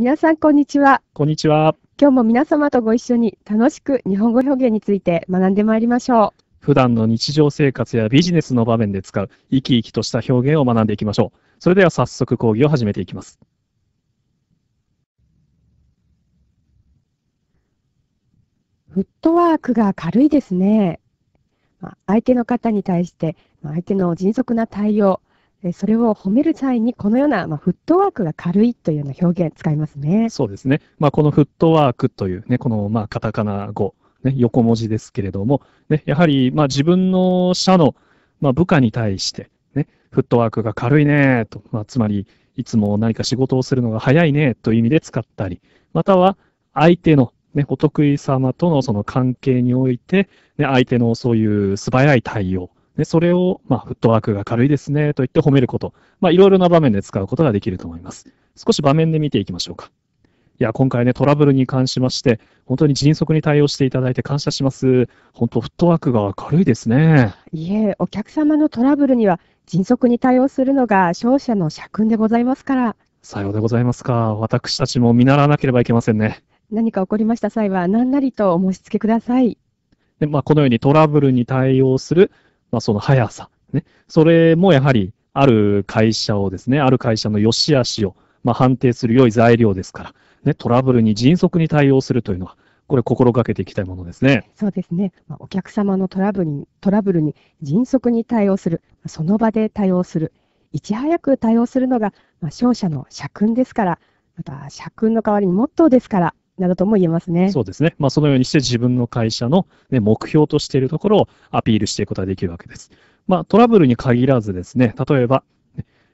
皆さん、こんにちは。こんにちは。今日も皆様とご一緒に楽しく日本語表現について学んでまいりましょう。普段の日常生活やビジネスの場面で使う生き生きとした表現を学んでいきましょう。それでは早速講義を始めていきます。フットワークが軽いですね。相手の方に対して、相手の迅速な対応、それを褒める際に、このような、まあ、フットワークが軽いというような表現、使いますね。そうですね。まあ、このフットワークという、ね、この、まあ、カタカナ語、ね、横文字ですけれども、ね、やはり、まあ、自分の社の、まあ、部下に対して、ね、フットワークが軽いねと、まあ、つまり、いつも何か仕事をするのが早いねという意味で使ったり、または、相手の、ね、お得意様とのその関係において、ね、相手のそういう素早い対応、で、それを、まあ、フットワークが軽いですね、と言って褒めること。まあ、いろいろな場面で使うことができると思います。少し場面で見ていきましょうか。いや、今回ね、トラブルに関しまして、本当に迅速に対応していただいて感謝します。本当、フットワークが軽いですね。いえ、お客様のトラブルには迅速に対応するのが商社の社訓でございますから。さようでございますか。私たちも見習わなければいけませんね。何か起こりました際は、何なりとお申し付けください。でまあ、このようにトラブルに対応するまあ、その速さ、ね。それもやはり、ある会社をですね、ある会社の良し悪しを、まあ、判定する良い材料ですから、ね、トラブルに迅速に対応するというのは、これ心がけていきたいものですね。そうですね。まあ、お客様のトラブルに、トラブルに迅速に対応する、その場で対応する、いち早く対応するのが、まあ、商社の社訓ですから、また社訓の代わりにモットーですから、などとも言えますね。そうですね。まあ、そのようにして自分の会社の、ね、目標としているところをアピールしていくことができるわけです。まあ、トラブルに限らずですね、例えば、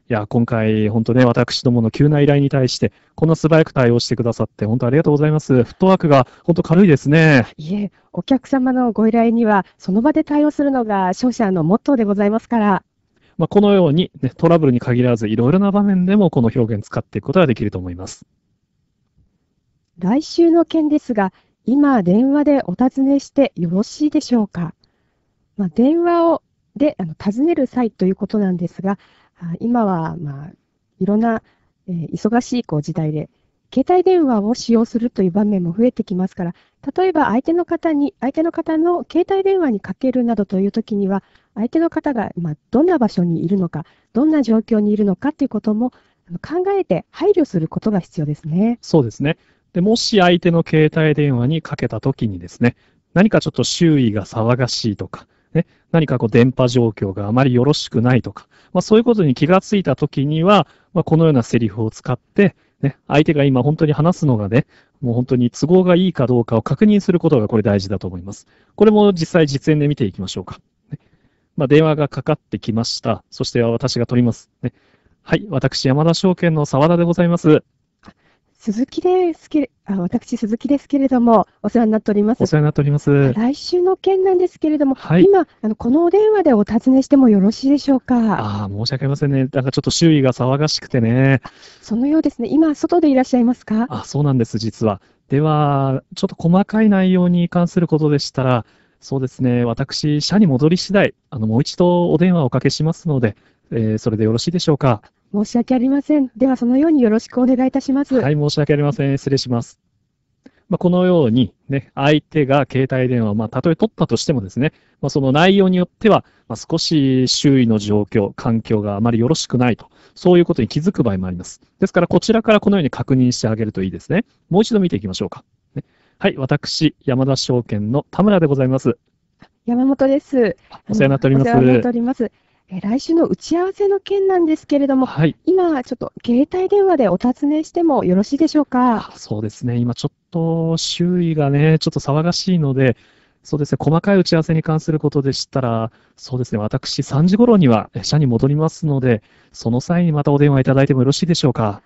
いや、今回、本当ね、私どもの急な依頼に対して、こんな素早く対応してくださって、本当ありがとうございます。フットワークが本当軽いですね。いえ、お客様のご依頼には、その場で対応するのが商社のモットーでございますから。まあ、このように、ね、トラブルに限らず、いろいろな場面でもこの表現使っていくことができると思います。来週の件ですが、今電話でお尋ねしてよろしいでしょうか。まあ、電話をであの尋ねる際ということなんですが、今は、まあ、いろんな、えー、忙しいこう時代で、携帯電話を使用するという場面も増えてきますから、例えば相手の方に、相手の方の携帯電話にかけるなどというときには、相手の方が今どんな場所にいるのか、どんな状況にいるのかということも考えて配慮することが必要ですね。そうですね。で、もし相手の携帯電話にかけた時にですね、何かちょっと周囲が騒がしいとか、ね、何かこう電波状況があまりよろしくないとか、まあ、そういうことに気がついた時には、まあ、このようなセリフを使って、ね、相手が今本当に話すのがね、もう本当に都合がいいかどうかを確認することがこれ大事だと思います。これも実際実演で見ていきましょうか。ね、まあ、電話がかかってきました。そして私が取ります。ね、はい、私山田証券の沢田でございます。鈴木ですけれあ私、鈴木ですけれども、お世話になっております。お世話になっております。来週の件なんですけれども、はい、今あの、このお電話でお尋ねしてもよろしいでしょうか。あ申し訳ありませんね。なんかちょっと周囲が騒がしくてね。そのようですね。今、外でいらっしゃいますかあそうなんです、実は。では、ちょっと細かい内容に関することでしたら、そうですね、私、社に戻り次第、あのもう一度お電話をおかけしますので、えー、それでよろしいでしょうか。申し訳ありません。では、そのようによろしくお願いいたします。はい、申し訳ありません。失礼します。まあ、このように、ね、相手が携帯電話まあ、たとえ取ったとしてもですね、まあ、その内容によっては、まあ、少し周囲の状況、環境があまりよろしくないと、そういうことに気づく場合もあります。ですから、こちらからこのように確認してあげるといいですね。もう一度見ていきましょうか。ね、はい、私、山田証券の田村でございます。山本です。お世話になっております。お世話になっております。え来週の打ち合わせの件なんですけれども、はい、今、ちょっと携帯電話でお尋ねしてもよろしいでしょうか。そうですね、今ちょっと周囲がね、ちょっと騒がしいので、そうですね、細かい打ち合わせに関することでしたら、そうですね、私、3時頃には社に戻りますので、その際にまたお電話いただいてもよろしいでしょうか。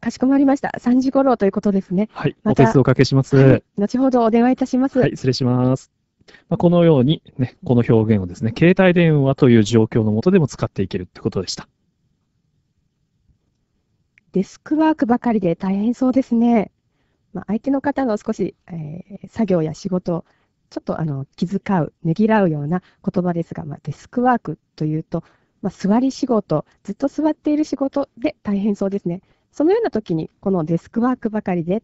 かしこまりました。3時頃ということですね。はい、お手数おかけします、はい。後ほどお電話いたします。はい、失礼します。まあ、このように、ね、この表現をですね、携帯電話という状況のもとでも使っていけるってことでした。デスクワークばかりで大変そうですね。まあ、相手の方の少し、えー、作業や仕事ちょっとあの気遣う、ねぎらうような言葉ですが、まあ、デスクワークというと、まあ、座り仕事、ずっと座っている仕事で大変そうですね。そのような時に、このデスクワークばかりで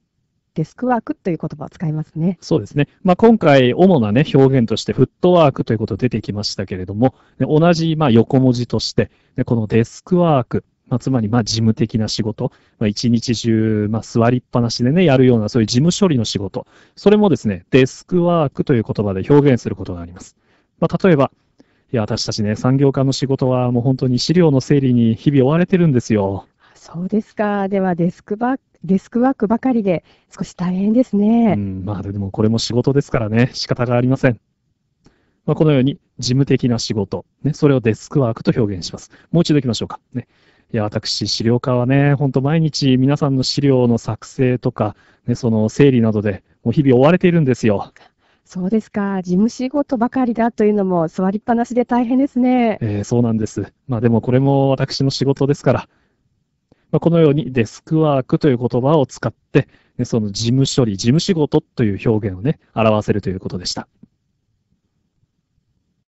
デスクワークという言葉を使いますね。そうですね。まあ、今回、主な、ね、表現としてフットワークということ出てきましたけれども、同じまあ横文字として、このデスクワーク、まあ、つまり、まあ、事務的な仕事、まあ、一日中、まあ、座りっぱなしでね、やるような、そういう事務処理の仕事、それもですね、デスクワークという言葉で表現することがあります。まあ、例えば、いや、私たちね、産業化の仕事はもう本当に資料の整理に日々追われてるんですよ。そうですか。ではデスクバッデスクワークばかりで少し大変ですね。うん、まあでもこれも仕事ですからね、仕方がありません。まあ、このように事務的な仕事、ね、それをデスクワークと表現します。もう一度行きましょうか。ね、いや、私、資料課はね、ほんと毎日皆さんの資料の作成とか、ね、その整理などで、もう日々追われているんですよ。そうですか。事務仕事ばかりだというのも、座りっぱなしで大変ですね。えー、そうなんです。まあでもこれも私の仕事ですから、まあ、このようにデスクワークという言葉を使って、その事務処理、事務仕事という表現をね、表せるということでした。